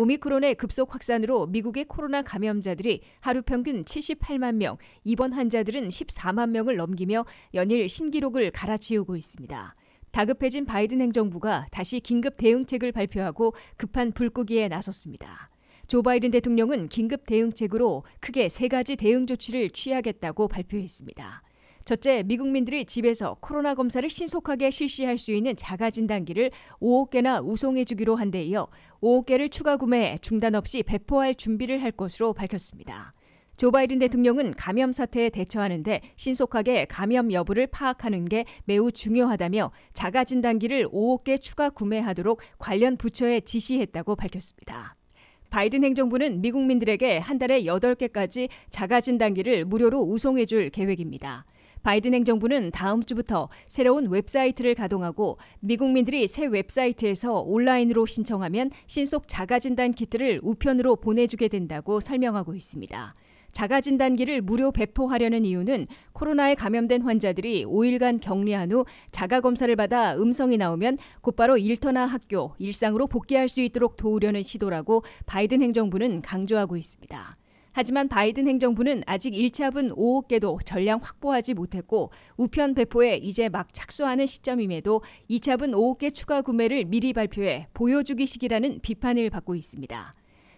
오미크론의 급속 확산으로 미국의 코로나 감염자들이 하루 평균 78만 명, 입원 환자들은 14만 명을 넘기며 연일 신기록을 갈아치우고 있습니다. 다급해진 바이든 행정부가 다시 긴급 대응책을 발표하고 급한 불끄기에 나섰습니다. 조 바이든 대통령은 긴급 대응책으로 크게 세 가지 대응 조치를 취하겠다고 발표했습니다. 첫째, 미국민들이 집에서 코로나 검사를 신속하게 실시할 수 있는 자가진단기를 5억 개나 우송해 주기로 한데 이어 5억 개를 추가 구매해 중단 없이 배포할 준비를 할 것으로 밝혔습니다. 조 바이든 대통령은 감염 사태에 대처하는데 신속하게 감염 여부를 파악하는 게 매우 중요하다며 자가진단기를 5억 개 추가 구매하도록 관련 부처에 지시했다고 밝혔습니다. 바이든 행정부는 미국민들에게 한 달에 8개까지 자가진단기를 무료로 우송해줄 계획입니다. 바이든 행정부는 다음 주부터 새로운 웹사이트를 가동하고 미국민들이 새 웹사이트에서 온라인으로 신청하면 신속 자가진단 키트를 우편으로 보내주게 된다고 설명하고 있습니다. 자가진단기를 무료 배포하려는 이유는 코로나에 감염된 환자들이 5일간 격리한 후 자가검사를 받아 음성이 나오면 곧바로 일터나 학교, 일상으로 복귀할 수 있도록 도우려는 시도라고 바이든 행정부는 강조하고 있습니다. 하지만 바이든 행정부는 아직 1차분 5억개도 전량 확보하지 못했고 우편 배포에 이제 막 착수하는 시점임에도 2차분 5억개 추가 구매를 미리 발표해 보여주기 식이라는 비판을 받고 있습니다.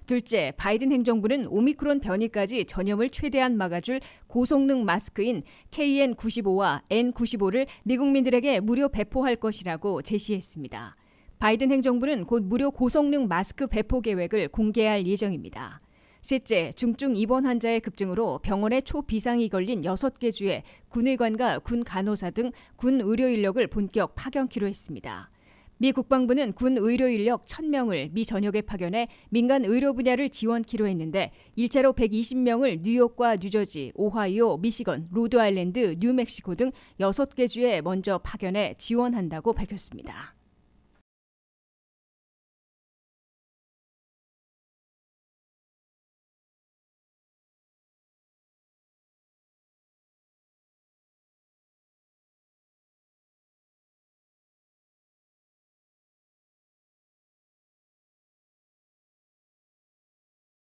둘째, 바이든 행정부는 오미크론 변이까지 전염을 최대한 막아줄 고성능 마스크인 KN95와 N95를 미국민들에게 무료 배포할 것이라고 제시했습니다. 바이든 행정부는 곧 무료 고성능 마스크 배포 계획을 공개할 예정입니다. 셋째, 중증 입원 환자의 급증으로 병원에 초비상이 걸린 6개 주에 군의관과 군 간호사 등 군 의료 인력을 본격 파견키로 했습니다. 미 국방부는 군 의료 인력 1000명을 미 전역에 파견해 민간 의료 분야를 지원키로 했는데 일차로 120명을 뉴욕과 뉴저지, 오하이오, 미시건, 로드아일랜드, 뉴멕시코 등 6개 주에 먼저 파견해 지원한다고 밝혔습니다.